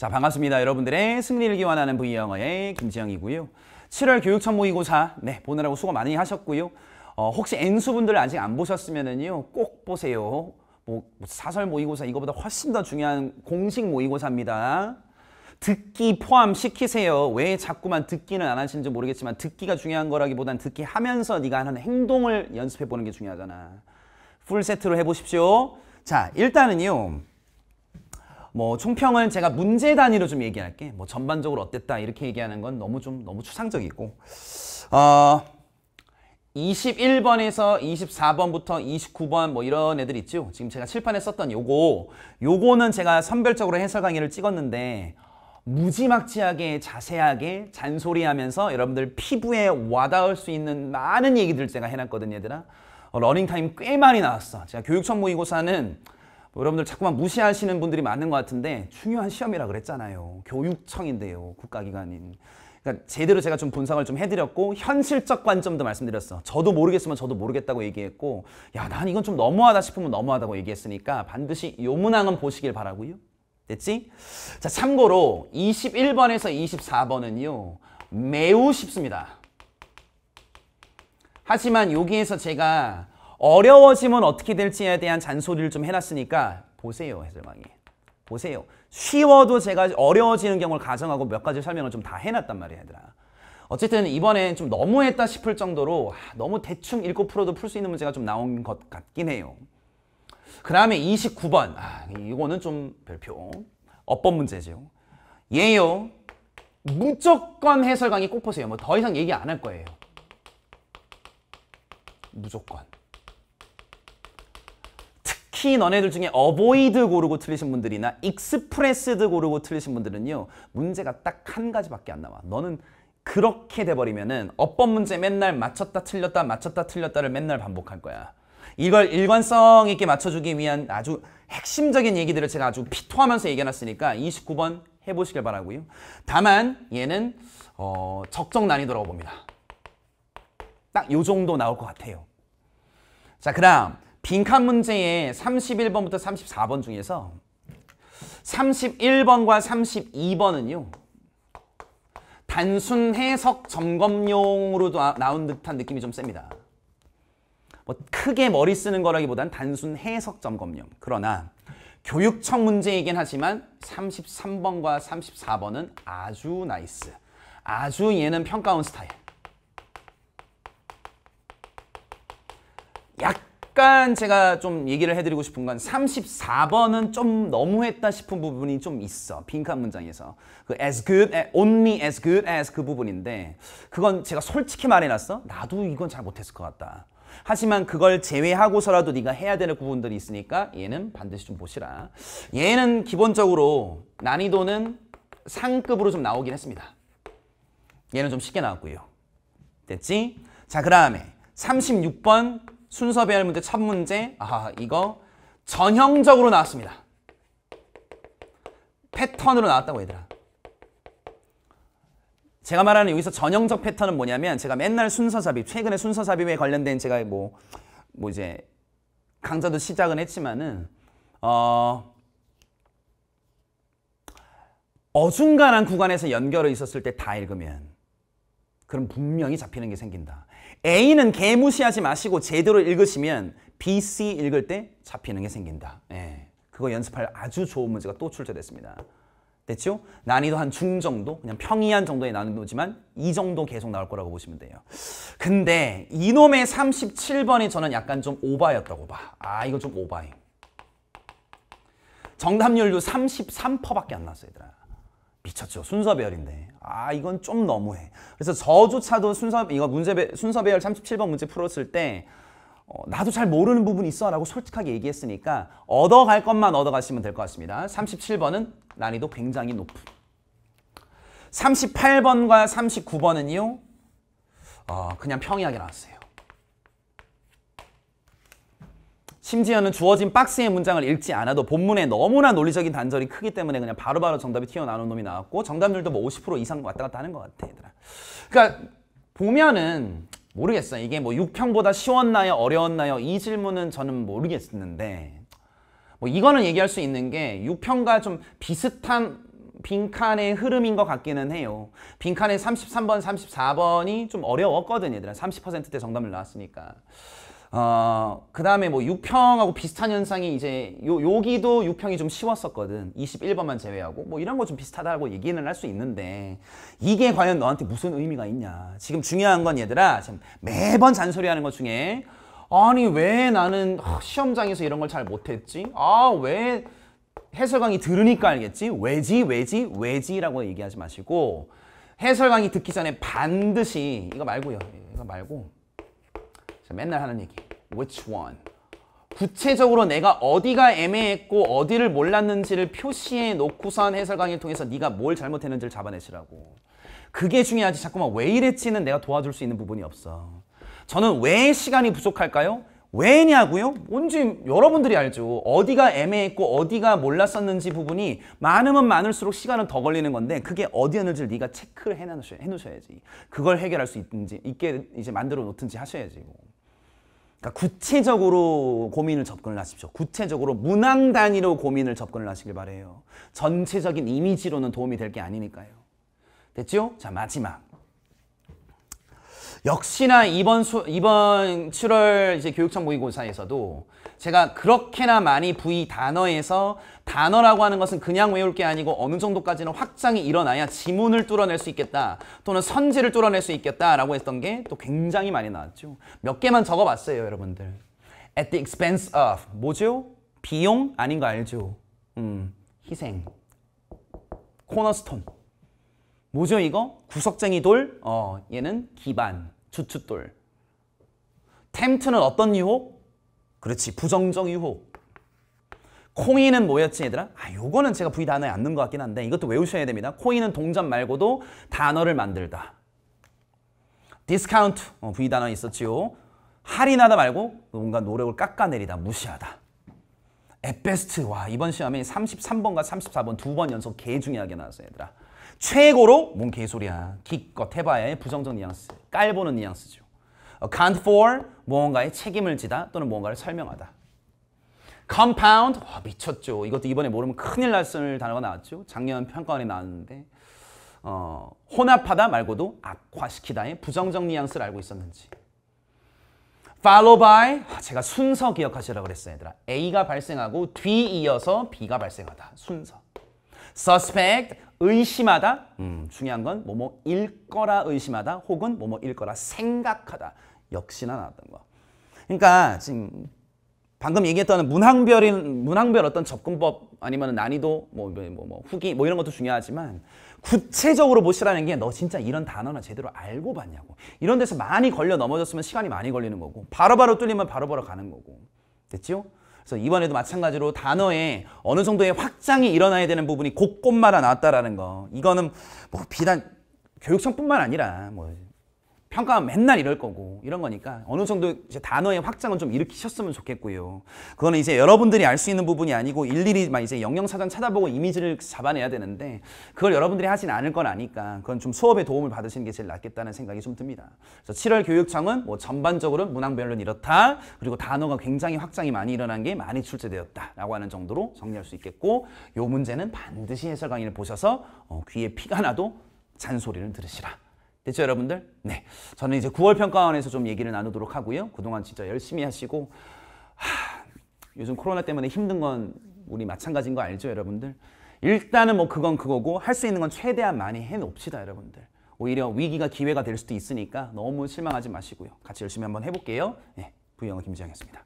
자 반갑습니다. 여러분들의 승리를 기원하는 V영어의 김지영이고요. 7월 교육청 모의고사 네 보느라고 수고 많이 하셨고요. 어, 혹시 N수분들 아직 안보셨으면요꼭 보세요. 뭐, 뭐 사설 모의고사 이거보다 훨씬 더 중요한 공식 모의고사입니다. 듣기 포함시키세요. 왜 자꾸만 듣기는 안 하시는지 모르겠지만 듣기가 중요한 거라기보단 듣기 하면서 네가 하는 행동을 연습해보는 게 중요하잖아. 풀세트로 해보십시오. 자 일단은요. 뭐 총평은 제가 문제 단위로 좀 얘기할게. 뭐 전반적으로 어땠다 이렇게 얘기하는 건 너무 좀 너무 추상적이고. 어 21번에서 24번부터 29번 뭐 이런 애들 있죠. 지금 제가 칠판에 썼던 요거. 요거는 제가 선별적으로 해설 강의를 찍었는데 무지막지하게 자세하게 잔소리하면서 여러분들 피부에 와닿을 수 있는 많은 얘기들 제가 해놨거든요 얘들아 어, 러닝타임 꽤 많이 나왔어 제가 교육청 모의고사는 뭐 여러분들 자꾸만 무시하시는 분들이 많은 것 같은데 중요한 시험이라 그랬잖아요. 교육청인데요. 국가기관인. 그러니까 제대로 제가 좀 분석을 좀 해드렸고 현실적 관점도 말씀드렸어. 저도 모르겠으면 저도 모르겠다고 얘기했고 야 난 이건 좀 너무하다 싶으면 너무하다고 얘기했으니까 반드시 요문항은 보시길 바라고요. 됐지? 자 참고로 21번에서 24번은요. 매우 쉽습니다. 하지만 여기에서 제가 어려워지면 어떻게 될지에 대한 잔소리를 좀 해놨으니까 보세요 해설방이 보세요 쉬워도 제가 어려워지는 경우를 가정하고 몇 가지 설명을 좀 다 해놨단 말이야 얘들아 어쨌든 이번엔 좀 너무했다 싶을 정도로 아, 너무 대충 읽고 풀어도 풀 수 있는 문제가 좀 나온 것 같긴 해요 그 다음에 29번 아, 이거는 좀 별표 어법 문제죠 예요 무조건 해설 강의 꼭 보세요 뭐 더 이상 얘기 안 할 거예요 무조건 특히 너네들 중에 어보이드 고르고 틀리신 분들이나 익스프레스드 고르고 틀리신 분들은요. 문제가 딱 한 가지밖에 안 나와. 너는 그렇게 돼버리면은 어법 문제 맨날 맞췄다 틀렸다 맞췄다 틀렸다를 맨날 반복할 거야. 이걸 일관성 있게 맞춰주기 위한 아주 핵심적인 얘기들을 제가 아주 피토하면서 얘기해놨으니까 29번 해보시길 바라고요. 다만 얘는 어, 적정 난이도라고 봅니다. 딱 요 정도 나올 것 같아요. 자, 그 다음 빈칸 문제의 31번부터 34번 중에서 31번과 32번은요. 단순 해석 점검용으로 아, 나온 듯한 느낌이 좀 셉니다. 뭐 크게 머리 쓰는 거라기보단 단순 해석 점검용. 그러나 교육청 문제이긴 하지만 33번과 34번은 아주 나이스. 아주 얘는 평가원 스타일. 약 약간 제가 좀 얘기를 해드리고 싶은 건 34번은 좀 너무했다 싶은 부분이 좀 있어. 빈칸 문장에서. 그 as good, only as good as 그 부분인데 그건 제가 솔직히 말해놨어. 나도 이건 잘 못했을 것 같다. 하지만 그걸 제외하고서라도 네가 해야 되는 부분들이 있으니까 얘는 반드시 좀 보시라. 얘는 기본적으로 난이도는 상급으로 좀 나오긴 했습니다. 얘는 좀 쉽게 나왔고요. 됐지? 자, 그 다음에 36번 순서 배열 문제 첫 문제 아 이거 전형적으로 나왔습니다. 패턴으로 나왔다고 얘들아. 제가 말하는 여기서 전형적 패턴은 뭐냐면 제가 맨날 순서 삽입, 최근에 순서 삽입에 관련된 제가 뭐, 뭐 이제 강좌도 시작은 했지만은 어, 어중간한 구간에서 연결이 있었을 때 다 읽으면 그럼 분명히 잡히는 게 생긴다. A는 개무시하지 마시고 제대로 읽으시면 B, C 읽을 때 잡히는 게 생긴다. 예. 그거 연습할 아주 좋은 문제가 또 출제됐습니다. 됐죠? 난이도 한 중 정도? 그냥 평이한 정도의 난이도지만 이 정도 계속 나올 거라고 보시면 돼요. 근데 이놈의 37번이 저는 약간 좀 오바였다고 봐. 아 이거 좀 오바해. 정답률도 33%밖에 안 나왔어 얘들아. 미쳤죠. 순서 배열인데. 아, 이건 좀 너무해. 그래서 저조차도 순서 이거 문제 배, 순서 배열 37번 문제 풀었을 때 어, 나도 잘 모르는 부분이 있어라고 솔직하게 얘기했으니까 얻어갈 것만 얻어가시면 될 것 같습니다. 37번은 난이도 굉장히 높은 38번과 39번은요. 어, 그냥 평이하게 나왔어요. 심지어는 주어진 박스의 문장을 읽지 않아도 본문에 너무나 논리적인 단절이 크기 때문에 그냥 바로바로 바로 정답이 튀어나오는 놈이 나왔고 정답률도 뭐 50% 이상 왔다 갔다 하는 것 같아 얘들아. 그러니까 보면은 모르겠어 이게 뭐 6평보다 쉬웠나요 어려웠나요 이 질문은 저는 모르겠는데 뭐 이거는 얘기할 수 있는 게 6평과 좀 비슷한 빈칸의 흐름인 것 같기는 해요. 빈칸에 33번, 34번이 좀 어려웠거든 얘들아. 30%대 정답률 나왔으니까. 어, 그 다음에 뭐 6평하고 비슷한 현상이 이제 요, 여기도 6평이 좀 쉬웠었거든. 21번만 제외하고. 뭐 이런 거 좀 비슷하다고 얘기는 할 수 있는데 이게 과연 너한테 무슨 의미가 있냐. 지금 중요한 건 얘들아, 지금 매번 잔소리 하는 것 중에 아니, 왜 나는 어, 시험장에서 이런 걸 잘 못했지? 아, 왜 해설 강의 들으니까 알겠지? 왜지, 왜지, 왜지라고 얘기하지 마시고 해설 강의 듣기 전에 반드시 이거 말고요. 이거 말고 맨날 하는 얘기. Which one? 구체적으로 내가 어디가 애매했고 어디를 몰랐는지를 표시해 놓고선 해설 강의를 통해서 네가 뭘 잘못했는지를 잡아내시라고. 그게 중요하지. 자꾸만 왜 이랬지는 내가 도와줄 수 있는 부분이 없어. 저는 왜 시간이 부족할까요? 왜냐고요? 뭔지 여러분들이 알죠. 어디가 애매했고 어디가 몰랐었는지 부분이 많으면 많을수록 시간은 더 걸리는 건데 그게 어디였는지를 네가 체크를 해놓으셔야지. 그걸 해결할 수있는지 있게 이제 만들어 놓든지 하셔야지. 뭐. 그러니까 구체적으로 고민을 접근을 하십시오. 구체적으로 문항 단위로 고민을 접근을 하시길 바래요. 전체적인 이미지로는 도움이 될 게 아니니까요. 됐죠? 자 마지막 역시나 이번 수, 이번 7월 이제 교육청 모의고사에서도 제가 그렇게나 많이 부위 단어에서 단어라고 하는 것은 그냥 외울 게 아니고 어느 정도까지는 확장이 일어나야 지문을 뚫어낼 수 있겠다 또는 선지를 뚫어낼 수 있겠다라고 했던 게 또 굉장히 많이 나왔죠. 몇 개만 적어봤어요, 여러분들. At the expense of 뭐죠? 비용 아닌 거 알죠? 음, 희생. 코너스톤. 뭐죠 이거? 구석쟁이 돌, 어, 얘는 기반, 주춧돌. 템트는 어떤 유혹? 그렇지, 부정적 유혹. 코인은 뭐였지 얘들아? 아 요거는 제가 V 단어에 앉는 것 같긴 한데 이것도 외우셔야 됩니다. 코인은 동전 말고도 단어를 만들다. 디스카운트, 어, V 단어 있었지요. 할인하다 말고 뭔가 노력을 깎아내리다, 무시하다. 앱베스트, 와 이번 시험에 33번과 34번 두 번 연속 개 중요하게 나왔어요 얘들아. 최고로 뭔 개소리야. 기껏 해봐야 부정적 뉘앙스, 깔보는 뉘앙스죠. account for 무언가의 책임을 지다 또는 무언가를 설명하다. compound 와, 미쳤죠. 이것도 이번에 모르면 큰일 날쓸 단어가 나왔죠. 작년 평가원에 나왔는데 어, 혼합하다 말고도 악화시키다의 부정적 뉘앙스를 알고 있었는지 follow by 아, 제가 순서 기억하시라고 그랬어요 얘들아 A가 발생하고 뒤이어서 B가 발생하다 순서 suspect 의심하다 음, 중요한 건 뭐뭐일 거라 의심하다 혹은 뭐뭐일 거라 생각하다 역시나 나왔던 거 그러니까 지금 방금 얘기했던 문항별인 문항별 어떤 접근법 아니면 난이도 뭐뭐 뭐, 뭐, 뭐, 후기 뭐 이런 것도 중요하지만 구체적으로 보시라는 게 너 진짜 이런 단어나 제대로 알고 봤냐고 이런 데서 많이 걸려 넘어졌으면 시간이 많이 걸리는 거고 바로바로 바로 뚫리면 바로바로 바로 가는 거고 됐죠 그래서 이번에도 마찬가지로 단어에 어느 정도의 확장이 일어나야 되는 부분이 곳곳마다 나왔다라는 거. 이거는 뭐 비단 교육청뿐만 아니라 뭐 평가 맨날 이럴 거고 이런 거니까 어느 정도 이제 단어의 확장은 좀 일으키셨으면 좋겠고요. 그거는 이제 여러분들이 알 수 있는 부분이 아니고 일일이 막 이제 영영사전 찾아보고 이미지를 잡아내야 되는데 그걸 여러분들이 하진 않을 건 아니까 그건 좀 수업에 도움을 받으시는 게 제일 낫겠다는 생각이 좀 듭니다. 그래서 7월 교육청은 뭐 전반적으로 문항별론 이렇다 그리고 단어가 굉장히 확장이 많이 일어난 게 많이 출제되었다라고 하는 정도로 정리할 수 있겠고 요 문제는 반드시 해설 강의를 보셔서 어, 귀에 피가 나도 잔소리를 들으시라. 됐죠 여러분들? 네. 저는 이제 9월 평가원에서 좀 얘기를 나누도록 하고요. 그동안 진짜 열심히 하시고 하, 요즘 코로나 때문에 힘든 건 우리 마찬가지인 거 알죠 여러분들? 일단은 뭐 그건 그거고 할 수 있는 건 최대한 많이 해놓읍시다 여러분들. 오히려 위기가 기회가 될 수도 있으니까 너무 실망하지 마시고요. 같이 열심히 한번 해볼게요. 네, 부영어 김지영이었습니다.